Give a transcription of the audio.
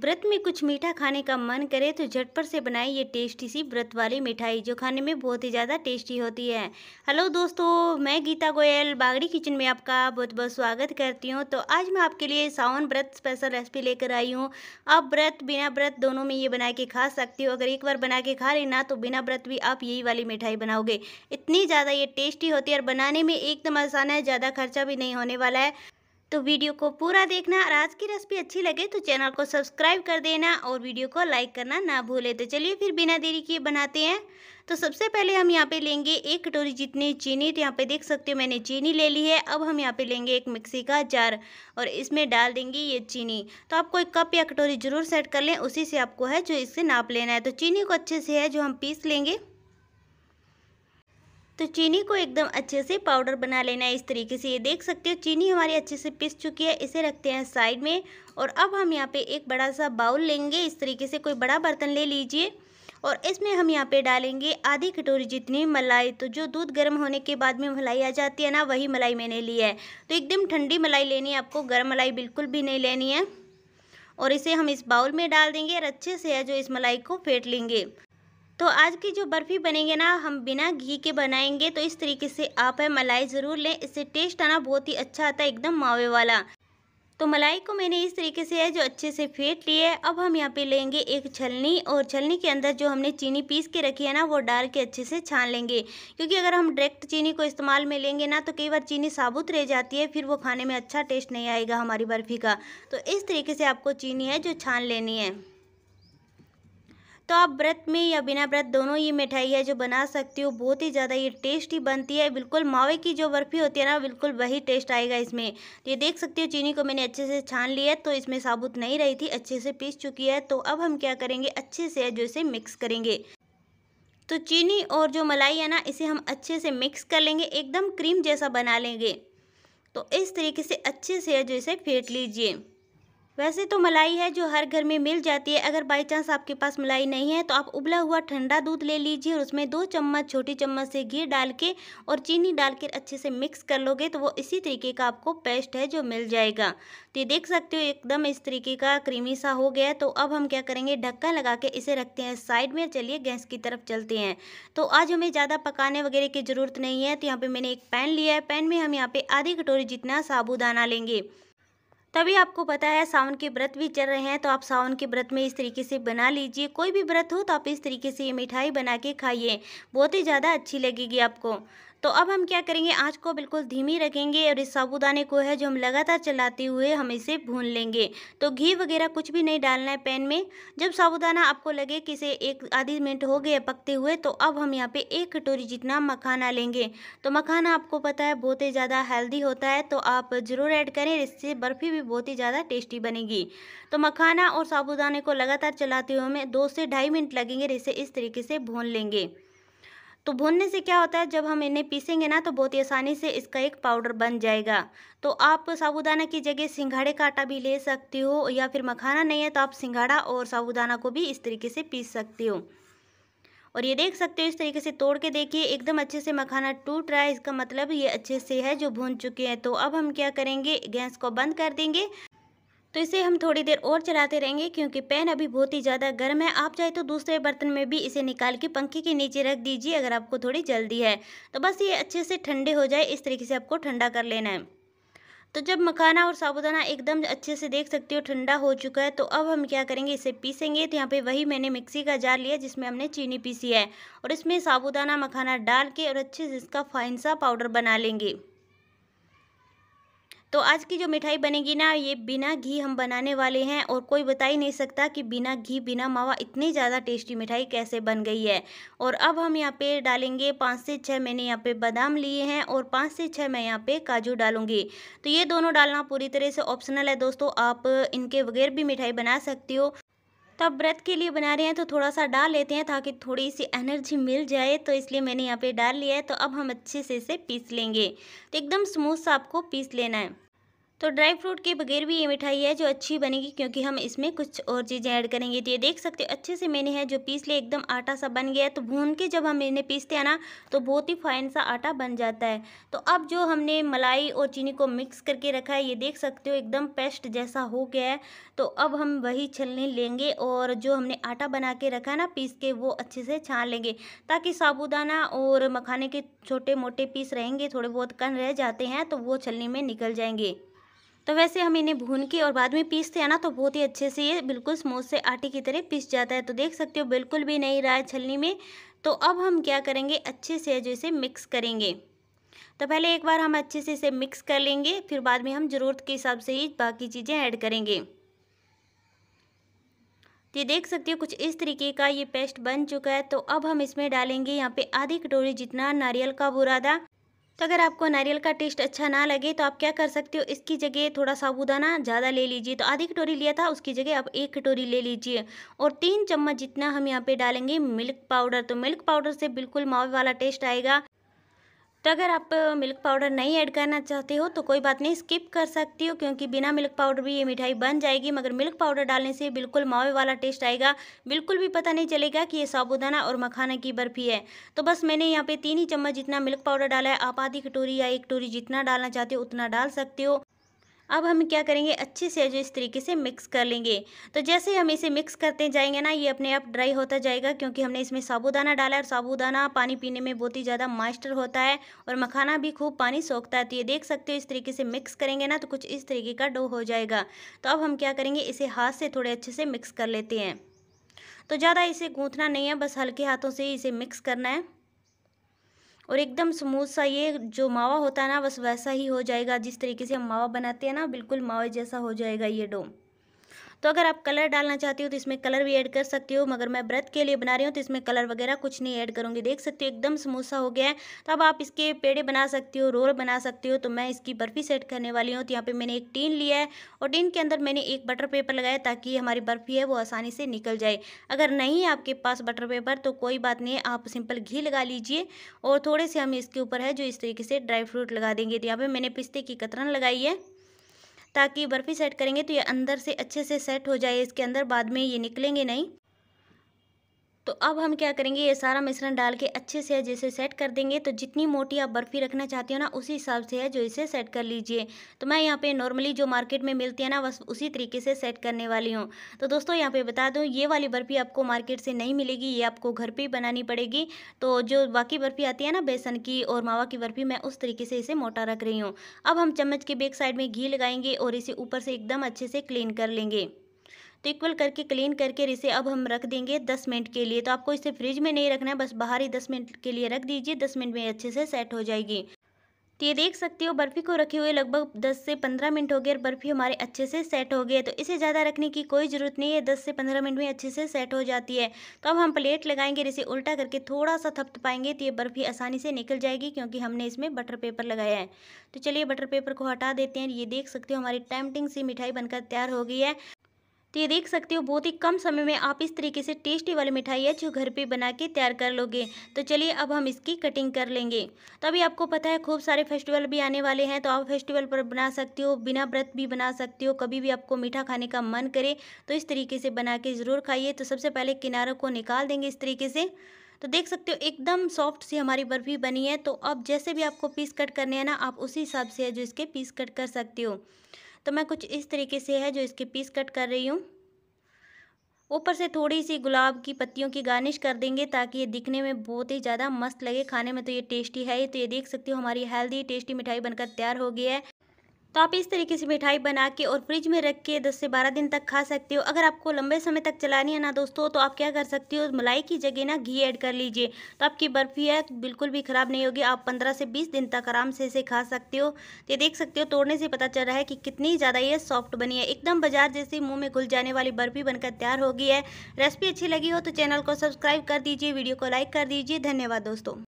व्रत में कुछ मीठा खाने का मन करे तो झटपट से बनाए ये टेस्टी सी व्रत वाली मिठाई जो खाने में बहुत ही ज़्यादा टेस्टी होती है हेलो दोस्तों मैं गीता गोयल बागड़ी किचन में आपका बहुत बहुत स्वागत करती हूँ तो आज मैं आपके लिए सावन व्रत स्पेशल रेसिपी लेकर आई हूँ आप व्रत बिना व्रत दोनों में ये बना के खा सकती हो अगर एक बार बना के खा लेना तो बिना व्रत भी आप यही वाली मिठाई बनाओगे इतनी ज़्यादा ये टेस्टी होती है और बनाने में एकदम आसान है ज़्यादा खर्चा भी नहीं होने वाला है तो वीडियो को पूरा देखना और आज की रेसिपी अच्छी लगे तो चैनल को सब्सक्राइब कर देना और वीडियो को लाइक करना ना भूले तो चलिए फिर बिना देरी किए बनाते हैं तो सबसे पहले हम यहाँ पे लेंगे एक कटोरी जितनी चीनी तो यहाँ पे देख सकते हो मैंने चीनी ले ली है अब हम यहाँ पे लेंगे एक मिक्सी का जार और इसमें डाल देंगे ये चीनी तो आपको एक कप या कटोरी ज़रूर सेट कर लें उसी से आपको है जो इससे नाप लेना है तो चीनी को अच्छे से है जो हम पीस लेंगे तो चीनी को एकदम अच्छे से पाउडर बना लेना है इस तरीके से ये देख सकते हो चीनी हमारी अच्छे से पिस चुकी है इसे रखते हैं साइड में और अब हम यहाँ पे एक बड़ा सा बाउल लेंगे इस तरीके से कोई बड़ा बर्तन ले लीजिए और इसमें हम यहाँ पे डालेंगे आधी कटोरी जितनी मलाई तो जो दूध गर्म होने के बाद में मलाई आ जाती है ना वही मलाई मैंने ली है तो एकदम ठंडी मलाई लेनी है आपको गर्म मलाई बिल्कुल भी नहीं लेनी है और इसे हम इस बाउल में डाल देंगे और अच्छे से है जो इस मलाई को फेंट लेंगे तो आज की जो बर्फ़ी बनेंगे ना हम बिना घी के बनाएंगे तो इस तरीके से आप है मलाई ज़रूर लें इससे टेस्ट आना बहुत ही अच्छा आता है एकदम मावे वाला तो मलाई को मैंने इस तरीके से है जो अच्छे से फेंट लिया है अब हम यहाँ पे लेंगे एक छलनी और छलनी के अंदर जो हमने चीनी पीस के रखी है ना वो डाल के अच्छे से छान लेंगे क्योंकि अगर हम डायरेक्ट चीनी को इस्तेमाल में लेंगे ना तो कई बार चीनी साबुत रह जाती है फिर वो खाने में अच्छा टेस्ट नहीं आएगा हमारी बर्फ़ी का तो इस तरीके से आपको चीनी है जो छान लेनी है तो आप व्रत में या बिना व्रत दोनों ही मिठाई है जो बना सकती हो बहुत ही ज़्यादा ये टेस्टी बनती है बिल्कुल मावे की जो बर्फ़ी होती है ना बिल्कुल वही टेस्ट आएगा इसमें तो ये देख सकते हो चीनी को मैंने अच्छे से छान लिया है तो इसमें साबुत नहीं रही थी अच्छे से पीस चुकी है तो अब हम क्या करेंगे अच्छे से जो इसे मिक्स करेंगे तो चीनी और जो मलाई है ना इसे हम अच्छे से मिक्स कर लेंगे एकदम क्रीम जैसा बना लेंगे तो इस तरीके से अच्छे से जो इसे फेंट लीजिए वैसे तो मलाई है जो हर घर में मिल जाती है अगर बाई चांस आपके पास मलाई नहीं है तो आप उबला हुआ ठंडा दूध ले लीजिए और उसमें दो चम्मच छोटी चम्मच से घी डाल के और चीनी डाल के अच्छे से मिक्स कर लोगे तो वो इसी तरीके का आपको पेस्ट है जो मिल जाएगा तो ये देख सकते हो एकदम इस तरीके का क्रीमी सा हो गया तो अब हम क्या करेंगे ढक्का लगा के इसे रखते हैं साइड में चलिए गैस की तरफ चलते हैं तो आज हमें ज़्यादा पकाने वगैरह की ज़रूरत नहीं है तो यहाँ पर मैंने एक पैन लिया है पैन में हम यहाँ पर आधी कटोरी जितना साबुदाना लेंगे तभी आपको पता है सावन के व्रत भी चल रहे हैं तो आप सावन के व्रत में इस तरीके से बना लीजिए कोई भी व्रत हो तो आप इस तरीके से ये मिठाई बना के खाइए बहुत ही ज़्यादा अच्छी लगेगी आपको तो अब हम क्या करेंगे आँच को बिल्कुल धीमी रखेंगे और इस साबुदाने को है जो हम लगातार चलाते हुए हम इसे भून लेंगे तो घी वगैरह कुछ भी नहीं डालना है पैन में जब साबुदाना आपको लगे कि इसे एक आधी मिनट हो गया पकते हुए तो अब हम यहाँ पे एक कटोरी जितना मखाना लेंगे तो मखाना आपको पता है बहुत ही ज़्यादा हेल्दी होता है तो आप ज़रूर ऐड करें इससे बर्फ़ी भी बहुत ही ज़्यादा टेस्टी बनेगी तो मखाना और साबुदाने को लगातार चलाते हुए हमें दो से ढाई मिनट लगेंगे इसे इस तरीके से भून लेंगे तो भूनने से क्या होता है जब हम इन्हें पीसेंगे ना तो बहुत ही आसानी से इसका एक पाउडर बन जाएगा तो आप साबूदाना की जगह सिंघाड़े का आटा भी ले सकती हो या फिर मखाना नहीं है तो आप सिंघाड़ा और साबूदाना को भी इस तरीके से पीस सकती हो और ये देख सकते हो इस तरीके से तोड़ के देखिए एकदम अच्छे से मखाना टूट रहा है इसका मतलब ये अच्छे से है जो भून चुके हैं तो अब हम क्या करेंगे गैस को बंद कर देंगे तो इसे हम थोड़ी देर और चलाते रहेंगे क्योंकि पैन अभी बहुत ही ज़्यादा गर्म है आप चाहे तो दूसरे बर्तन में भी इसे निकाल के पंखे के नीचे रख दीजिए अगर आपको थोड़ी जल्दी है तो बस ये अच्छे से ठंडे हो जाए इस तरीके से आपको ठंडा कर लेना है तो जब मखाना और साबुदाना एकदम अच्छे से देख सकते हो ठंडा हो चुका है तो अब हम क्या करेंगे इसे पीसेंगे तो यहाँ पे वही मैंने मिक्सी का जार लिया जिसमें हमने चीनी पीसी है और इसमें साबुदाना मखाना डाल के और अच्छे से इसका फाइन सा पाउडर बना लेंगे तो आज की जो मिठाई बनेगी ना ये बिना घी हम बनाने वाले हैं और कोई बता ही नहीं सकता कि बिना घी बिना मावा इतनी ज़्यादा टेस्टी मिठाई कैसे बन गई है और अब हम यहाँ पे डालेंगे पाँच से छः मैंने यहाँ पे बादाम लिए हैं और पाँच से छः मैं यहाँ पे काजू डालूंगी तो ये दोनों डालना पूरी तरह से ऑप्शनल है दोस्तों आप इनके बगैर भी मिठाई बना सकती हो तो आप व्रत के लिए बना रहे हैं तो थोड़ा सा डाल लेते हैं ताकि थोड़ी सी एनर्जी मिल जाए तो इसलिए मैंने यहाँ पे डाल लिया है तो अब हम अच्छे से इसे पीस लेंगे तो एकदम स्मूथ सा आपको पीस लेना है तो ड्राई फ्रूट के बगैर भी ये मिठाई है जो अच्छी बनेगी क्योंकि हम इसमें कुछ और चीज़ें ऐड करेंगे तो ये देख सकते हो अच्छे से मैंने है जो पीस लिया एकदम आटा सा बन गया है तो भून के जब हम इन्हें पीसते हैं ना तो बहुत ही फाइन सा आटा बन जाता है तो अब जो हमने मलाई और चीनी को मिक्स करके रखा है ये देख सकते हो एकदम पेस्ट जैसा हो गया है तो अब हम वही छलने लेंगे और जो हमने आटा बना के रखा है ना पीस के वो अच्छे से छान लेंगे ताकि साबुदाना और मखाने के छोटे मोटे पीस रहेंगे थोड़े बहुत कन रह जाते हैं तो वो छलनी में निकल जाएंगे तो वैसे हम इन्हें भून के और बाद में पीसते हैं ना तो बहुत ही अच्छे से ये बिल्कुल स्मूथ से आटे की तरह पीस जाता है तो देख सकते हो बिल्कुल भी नहीं रहा है छलनी में तो अब हम क्या करेंगे अच्छे से जो इसे मिक्स करेंगे तो पहले एक बार हम अच्छे से इसे मिक्स कर लेंगे फिर बाद में हम ज़रूरत के हिसाब से ही बाकी चीज़ें ऐड करेंगे तो ये देख सकते हो कुछ इस तरीके का ये पेस्ट बन चुका है तो अब हम इसमें डालेंगे यहाँ पे आधी कटोरी जितना नारियल का बुरादा तो अगर आपको नारियल का टेस्ट अच्छा ना लगे तो आप क्या कर सकते हो इसकी जगह थोड़ा साबुदाना ज़्यादा ले लीजिए तो आधी कटोरी लिया था उसकी जगह आप एक कटोरी ले लीजिए और तीन चम्मच जितना हम यहाँ पे डालेंगे मिल्क पाउडर तो मिल्क पाउडर से बिल्कुल मावे वाला टेस्ट आएगा तो अगर आप मिल्क पाउडर नहीं ऐड करना चाहते हो तो कोई बात नहीं स्किप कर सकती हो क्योंकि बिना मिल्क पाउडर भी ये मिठाई बन जाएगी मगर मिल्क पाउडर डालने से बिल्कुल मावे वाला टेस्ट आएगा बिल्कुल भी पता नहीं चलेगा कि ये साबुदाना और मखाना की बर्फ़ी है तो बस मैंने यहाँ पे तीन ही चम्मच जितना मिल्क पाउडर डाला है आप आधी कटोरी या एक कटोरी जितना डालना चाहते हो उतना डाल सकते हो अब हम क्या करेंगे अच्छे से जो इस तरीके से मिक्स कर लेंगे तो जैसे हम इसे मिक्स करते जाएंगे ना ये अपने आप ड्राई होता जाएगा क्योंकि हमने इसमें साबूदाना डाला है और साबूदाना पानी पीने में बहुत ही ज़्यादा मास्टर होता है और मखाना भी खूब पानी सोखता है तो ये देख सकते हो इस तरीके से मिक्स करेंगे ना तो कुछ इस तरीके का डो हो जाएगा तो अब हम क्या करेंगे इसे हाथ से थोड़े अच्छे से मिक्स कर लेते हैं तो ज़्यादा इसे गूँथना नहीं है बस हल्के हाथों से ही इसे मिक्स करना है और एकदम स्मूथ सा ये जो मावा होता है ना बस वैसा ही हो जाएगा जिस तरीके से हम मावा बनाते हैं ना बिल्कुल मावे जैसा हो जाएगा ये डो तो अगर आप कलर डालना चाहती हो तो इसमें कलर भी ऐड कर सकती हो मगर मैं ब्रथ के लिए बना रही हूँ तो इसमें कलर वगैरह कुछ नहीं ऐड करूँगी देख सकते हो एकदम समोसा हो गया है तो अब आप इसके पेड़े बना सकती हो रोल बना सकती हो तो मैं इसकी बर्फ़ी सेट करने वाली हूँ तो यहाँ पर मैंने एक टीन लिया है और टीन के अंदर मैंने एक बटर पेपर लगाया ताकि हमारी बर्फ़ी है वो आसानी से निकल जाए अगर नहीं आपके पास बटर पेपर तो कोई बात नहीं आप सिंपल घी लगा लीजिए और थोड़े से हम इसके ऊपर है जो इस तरीके से ड्राई फ्रूट लगा देंगे तो यहाँ पर मैंने पिस्ते की कतरन लगाई है ताकि बर्फ़ी सेट करेंगे तो ये अंदर से अच्छे से सेट हो जाए इसके अंदर बाद में ये निकलेंगे नहीं तो अब हम क्या करेंगे ये सारा मिश्रण डाल के अच्छे से जैसे सेट कर देंगे तो जितनी मोटी आप बर्फ़ी रखना चाहते हो ना उसी हिसाब से है जो इसे सेट कर लीजिए तो मैं यहाँ पे नॉर्मली जो मार्केट में मिलती है ना बस उसी तरीके से सेट करने वाली हूँ तो दोस्तों यहाँ पे बता दूँ ये वाली बर्फ़ी आपको मार्केट से नहीं मिलेगी ये आपको घर पर ही बनानी पड़ेगी तो जो बाकी बर्फ़ी आती है ना बेसन की और मावा की बर्फ़ी मैं उस तरीके से इसे मोटा रख रही हूँ अब हम चम्मच के बेक साइड में घी लगाएंगे और इसे ऊपर से एकदम अच्छे से क्लीन कर लेंगे तो इक्वल करके क्लीन करके इसे अब हम रख देंगे दस मिनट के लिए तो आपको इसे फ्रिज में नहीं रखना है बस बाहर ही दस मिनट के लिए रख दीजिए दस मिनट में अच्छे से सेट हो जाएगी तो ये देख सकते हो बर्फ़ी को रखे हुए लगभग 10 से 15 मिनट हो गए और बर्फ़ी हमारे अच्छे से सेट हो गए तो इसे ज़्यादा रखने की कोई ज़रूरत नहीं है 10 से 15 मिनट में अच्छे से सेट हो जाती है तो अब हम प्लेट लगाएंगे इसे उल्टा करके थोड़ा सा थप पाएंगे तो ये बर्फ़ी आसानी से निकल जाएगी क्योंकि हमने इसमें बटर पेपर लगाया है तो चलिए बटर पेपर को हटा देते हैं ये देख सकते हो हमारी टैमटिंग सी मिठाई बनकर तैयार हो गई है तो ये देख सकते हो बहुत ही कम समय में आप इस तरीके से टेस्टी वाली मिठाई है जो घर पे बना के तैयार कर लोगे तो चलिए अब हम इसकी कटिंग कर लेंगे तो अभी आपको पता है खूब सारे फेस्टिवल भी आने वाले हैं तो आप फेस्टिवल पर बना सकते हो बिना व्रत भी बना सकते हो कभी भी आपको मीठा खाने का मन करे तो इस तरीके से बना के ज़रूर खाइए तो सबसे पहले किनारों को निकाल देंगे इस तरीके से तो देख सकते हो एकदम सॉफ्ट सी हमारी बर्फ़ी बनी है तो अब जैसे भी आपको पीस कट करने हैं ना आप उसी हिसाब से जो इसके पीस कट कर सकते हो तो मैं कुछ इस तरीके से है जो इसके पीस कट कर रही हूँ ऊपर से थोड़ी सी गुलाब की पत्तियों की गार्निश कर देंगे ताकि ये दिखने में बहुत ही ज़्यादा मस्त लगे खाने में तो ये टेस्टी है तो ये देख सकती हो हमारी हेल्दी टेस्टी मिठाई बनकर तैयार हो गई है तो आप इस तरीके से मिठाई बना के और फ्रिज में रख के 10 से 12 दिन तक खा सकते हो अगर आपको लंबे समय तक चलानी है ना दोस्तों तो आप क्या कर सकते हो मलाई की जगह ना घी ऐड कर लीजिए तो आपकी बर्फ़ी है बिल्कुल भी ख़राब नहीं होगी आप 15 से 20 दिन तक आराम से इसे खा सकते हो तो ये देख सकते हो तोड़ने से पता चल रहा है कि कितनी ज़्यादा ये सॉफ्ट बनी है एकदम बाजार जैसे मुँह में घुल जाने वाली बर्फ़ी बनकर तैयार हो गई है रेसिपी अच्छी लगी हो तो चैनल को सब्सक्राइब कर दीजिए वीडियो को लाइक कर दीजिए धन्यवाद दोस्तों